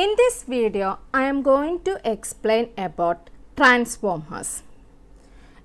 In this video, I am going to explain about transformers.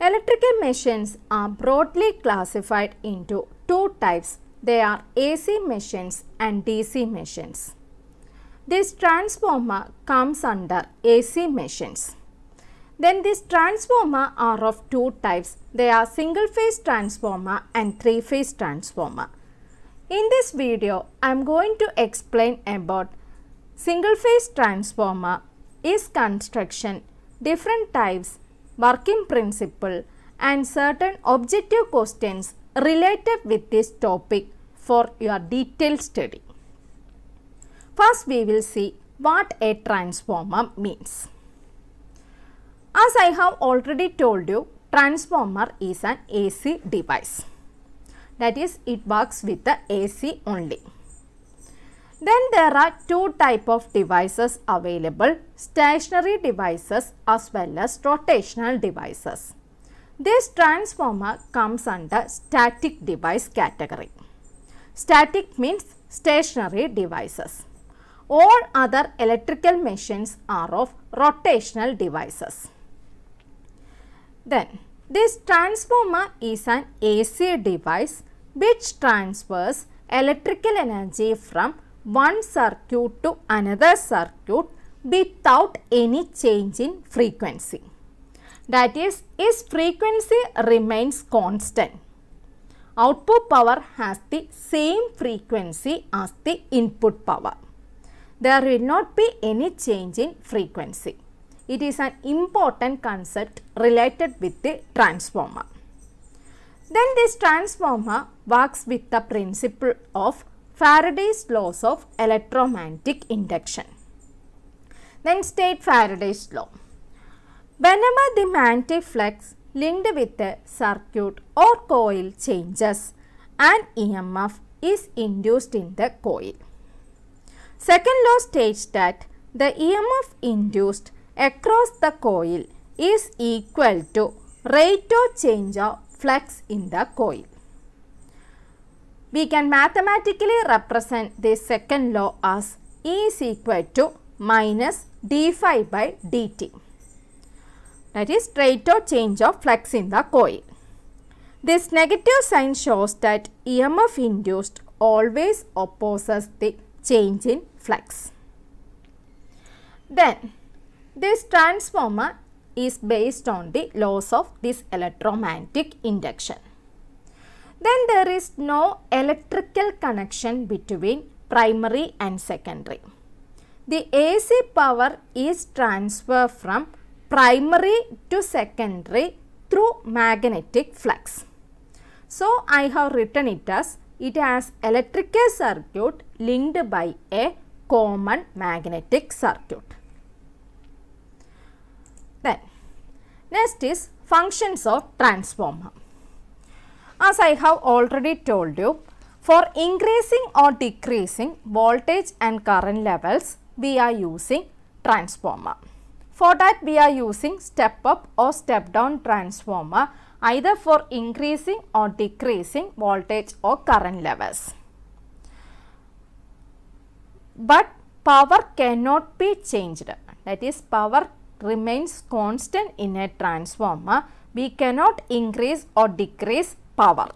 Electrical machines are broadly classified into two types. They are AC machines and DC machines. This transformer comes under AC machines. Then this transformer are of two types. They are single phase transformer and three phase transformer. In this video, I am going to explain about Single phase transformer is construction, different types, working principle and certain objective questions related with this topic for your detailed study. First we will see what a transformer means. As I have already told you, transformer is an AC device. That is, it works with the AC only. Then there are two type of devices available, stationary devices as well as rotational devices. This transformer comes under static device category. Static means stationary devices. All other electrical machines are of rotational devices. Then this transformer is an AC device which transfers electrical energy from one circuit to another circuit without any change in frequency. That is, its frequency remains constant. Output power has the same frequency as the input power. There will not be any change in frequency. It is an important concept related with the transformer. Then this transformer works with the principle of Faraday's laws of electromagnetic induction. Then state Faraday's law. Whenever the magnetic flux linked with the circuit or coil changes, an EMF is induced in the coil. Second law states that the EMF induced across the coil is equal to rate of change of flux in the coil. We can mathematically represent the second law as E is equal to minus d phi by dt. That is rate of change of flux in the coil. This negative sign shows that EMF induced always opposes the change in flux. Then, this transformer is based on the laws of this electromagnetic induction. Then there is no electrical connection between primary and secondary. The AC power is transferred from primary to secondary through magnetic flux. So, I have written it as it has electrical circuit linked by a common magnetic circuit. Then, next is functions of transformer. As I have already told you, for increasing or decreasing voltage and current levels, we are using transformer. For that, we are using step up or step down transformer either for increasing or decreasing voltage or current levels. But power cannot be changed that is power remains constant in a transformer. We cannot increase or decrease power.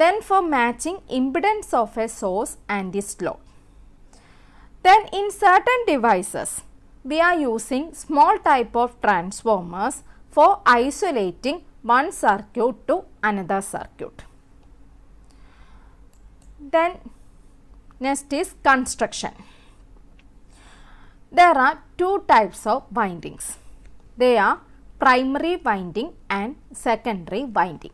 Then for matching impedance of a source and its load. Then in certain devices, we are using small type of transformers for isolating one circuit to another circuit. Then next is construction. There are two types of windings. They are primary winding and secondary winding.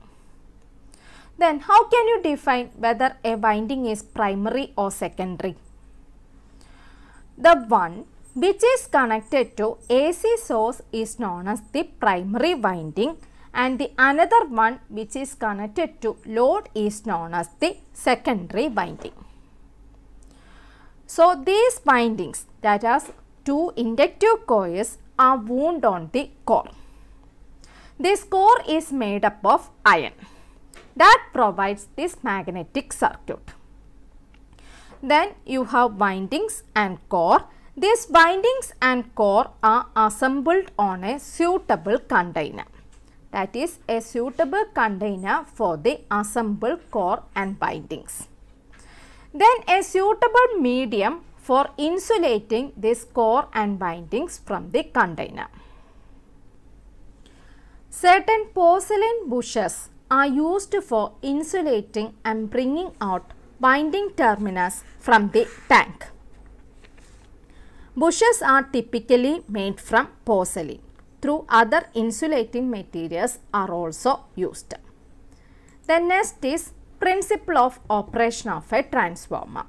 Then how can you define whether a winding is primary or secondary? The one which is connected to AC source is known as the primary winding and the another one which is connected to load is known as the secondary winding. So, these windings that is two inductive coils are wound on the core. This core is made up of iron that provides this magnetic circuit. Then you have windings and core. These windings and core are assembled on a suitable container. That is a suitable container for the assembled core and windings. Then a suitable medium for insulating this core and windings from the container. Certain porcelain bushes are used for insulating and bringing out winding terminus from the tank. Bushes are typically made from porcelain. Through other insulating materials are also used. The next is principle of operation of a transformer.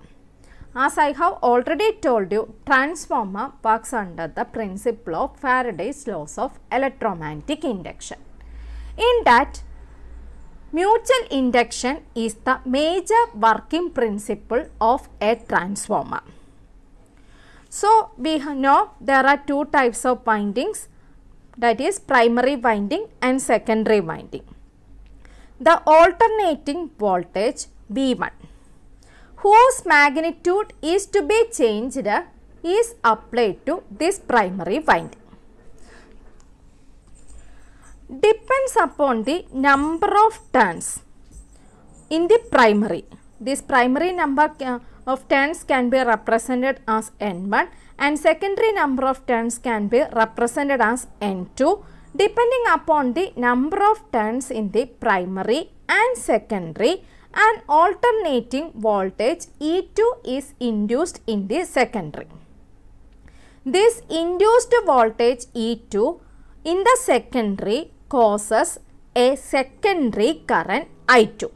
As I have already told you, transformer works under the principle of Faraday's laws of electromagnetic induction. In that, mutual induction is the major working principle of a transformer. So, we know there are two types of windings that is primary winding and secondary winding. The alternating voltage V1 whose magnitude is to be changed is applied to this primary wind. Depends upon the number of turns in the primary. This primary number uh, of turns can be represented as N1 and secondary number of turns can be represented as N2 depending upon the number of turns in the primary and secondary an alternating voltage E2 is induced in the secondary. This induced voltage E2 in the secondary causes a secondary current I2.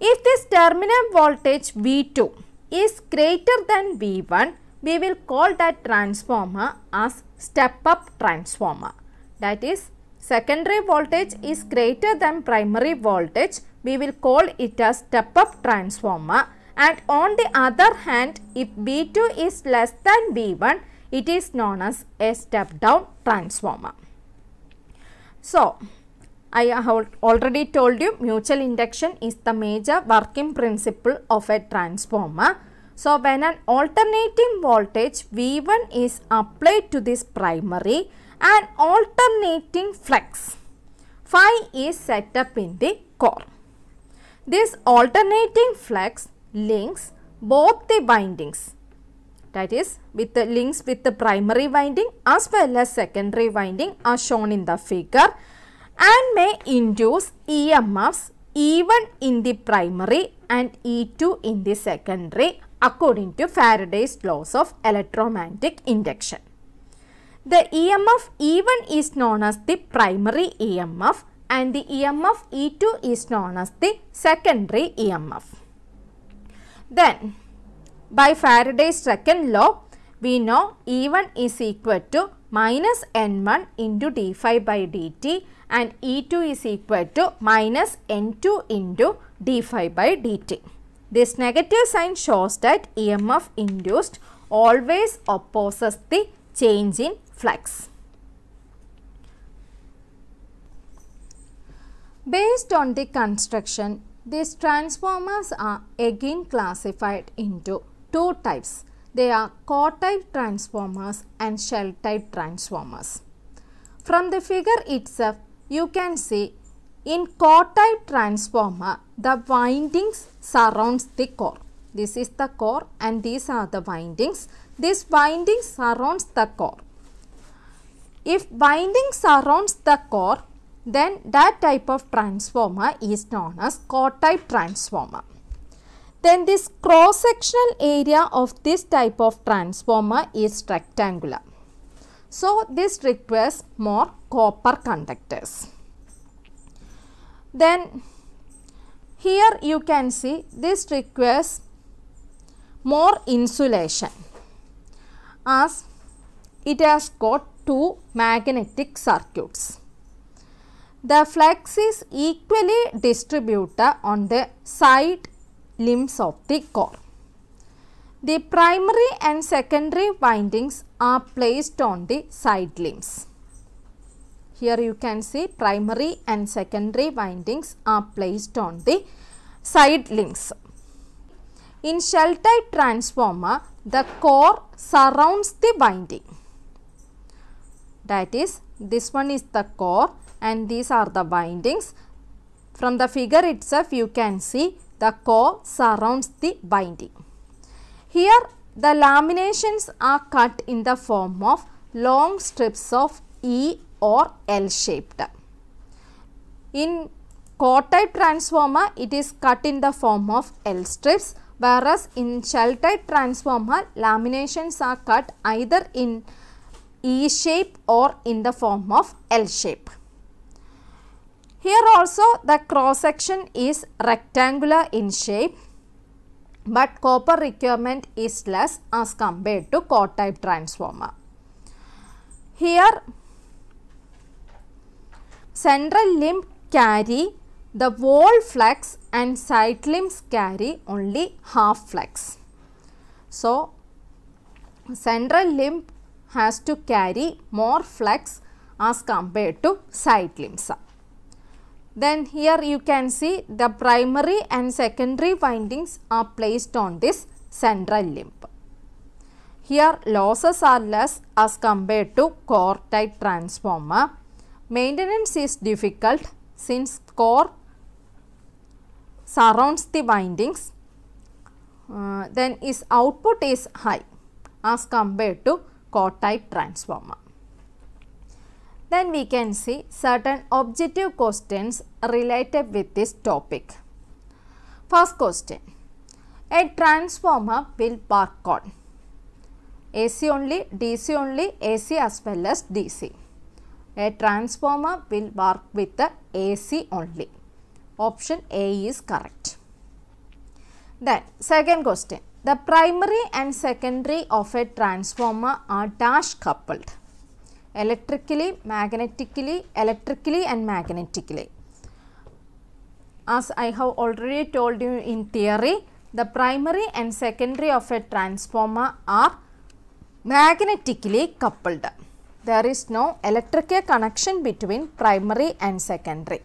If this terminal voltage V2 is greater than V1, we will call that transformer as step-up transformer. That is, secondary voltage is greater than primary voltage we will call it a step-up transformer. And on the other hand, if B2 is less than B1, it is known as a step-down transformer. So, I have already told you mutual induction is the major working principle of a transformer. So, when an alternating voltage V1 is applied to this primary, an alternating flux phi is set up in the core. This alternating flux links both the windings that is with the links with the primary winding as well as secondary winding as shown in the figure and may induce EMFs even in the primary and E2 in the secondary according to Faraday's laws of electromagnetic induction. The EMF even is known as the primary EMF and the EMF E2 is known as the secondary EMF. Then by Faraday's second law, we know E1 is equal to minus N1 into d5 by dt and E2 is equal to minus N2 into d5 by dt. This negative sign shows that EMF induced always opposes the change in flux. Based on the construction, these transformers are again classified into two types. They are core type transformers and shell type transformers. From the figure itself, you can see in core type transformer, the windings surrounds the core. This is the core and these are the windings. This winding surrounds the core. If winding surrounds the core, then that type of transformer is known as core type transformer. Then this cross-sectional area of this type of transformer is rectangular. So, this requires more copper conductors. Then here you can see this requires more insulation as it has got two magnetic circuits. The flux is equally distributed on the side limbs of the core. The primary and secondary windings are placed on the side limbs. Here you can see primary and secondary windings are placed on the side limbs. In shell type transformer, the core surrounds the winding. That is, this one is the core and these are the bindings. From the figure itself you can see the core surrounds the binding. Here the laminations are cut in the form of long strips of E or L shaped. In core type transformer it is cut in the form of L strips whereas in shell type transformer laminations are cut either in E shape or in the form of L shape. Here also the cross section is rectangular in shape but copper requirement is less as compared to core type transformer. Here central limb carry the wall flex and side limbs carry only half flex. So, central limb has to carry more flex as compared to side limbs. Then here you can see the primary and secondary windings are placed on this central limb. Here losses are less as compared to core type transformer. Maintenance is difficult since core surrounds the windings uh, then its output is high as compared to core type transformer. Then we can see certain objective questions related with this topic. First question, a transformer will work on AC only, DC only, AC as well as DC. A transformer will work with the AC only. Option A is correct. Then second question, the primary and secondary of a transformer are dash coupled electrically, magnetically, electrically and magnetically. As I have already told you in theory, the primary and secondary of a transformer are magnetically coupled. There is no electrical connection between primary and secondary.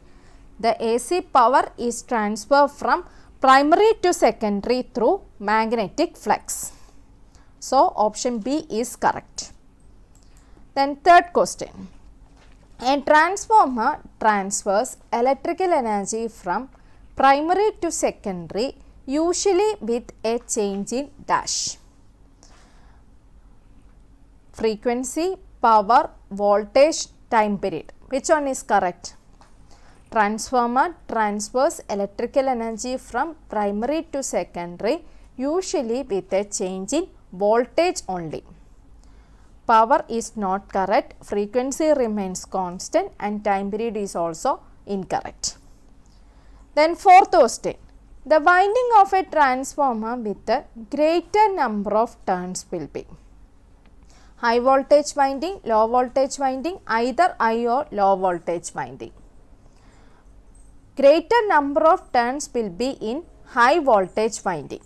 The AC power is transferred from primary to secondary through magnetic flux. So, option B is correct. Then third question. A transformer transfers electrical energy from primary to secondary usually with a change in dash. Frequency, power, voltage, time period. Which one is correct? Transformer transfers electrical energy from primary to secondary usually with a change in voltage only power is not correct, frequency remains constant and time period is also incorrect. Then fourth question, the winding of a transformer with a greater number of turns will be high voltage winding, low voltage winding, either high or low voltage winding. Greater number of turns will be in high voltage winding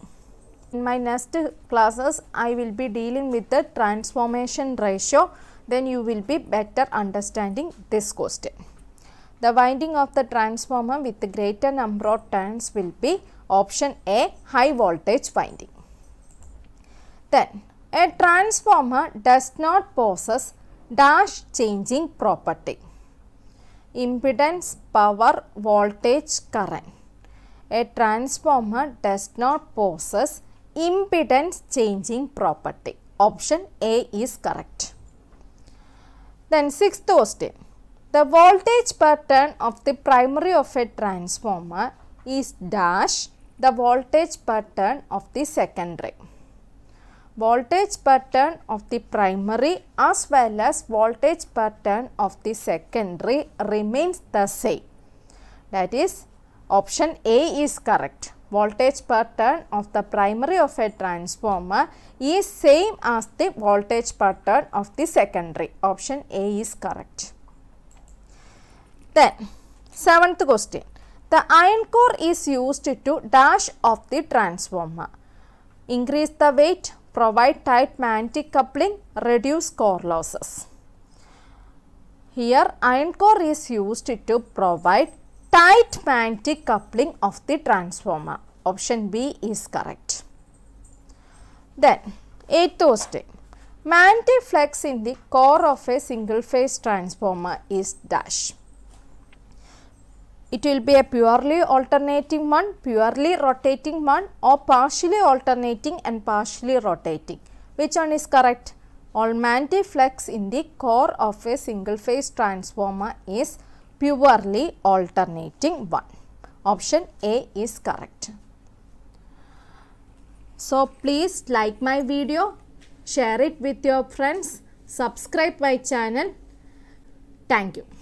in my next classes I will be dealing with the transformation ratio then you will be better understanding this question. The winding of the transformer with the greater number of turns will be option A high voltage winding. Then a transformer does not possess dash changing property. Impedance, power, voltage, current. A transformer does not possess impedance changing property. Option A is correct. Then sixth question. The voltage pattern of the primary of a transformer is dash the voltage pattern of the secondary. Voltage pattern of the primary as well as voltage pattern of the secondary remains the same. That is option A is correct voltage pattern of the primary of a transformer is same as the voltage pattern of the secondary. Option A is correct. Then, seventh question. The iron core is used to dash of the transformer. Increase the weight, provide tight magnetic coupling, reduce core losses. Here iron core is used to provide tight magnetic coupling of the transformer. Option B is correct. Then eighth state magnetic flux in the core of a single phase transformer is dash. It will be a purely alternating one, purely rotating one or partially alternating and partially rotating. Which one is correct? All magnetic flux in the core of a single phase transformer is purely alternating one. Option A is correct. So, please like my video, share it with your friends, subscribe my channel. Thank you.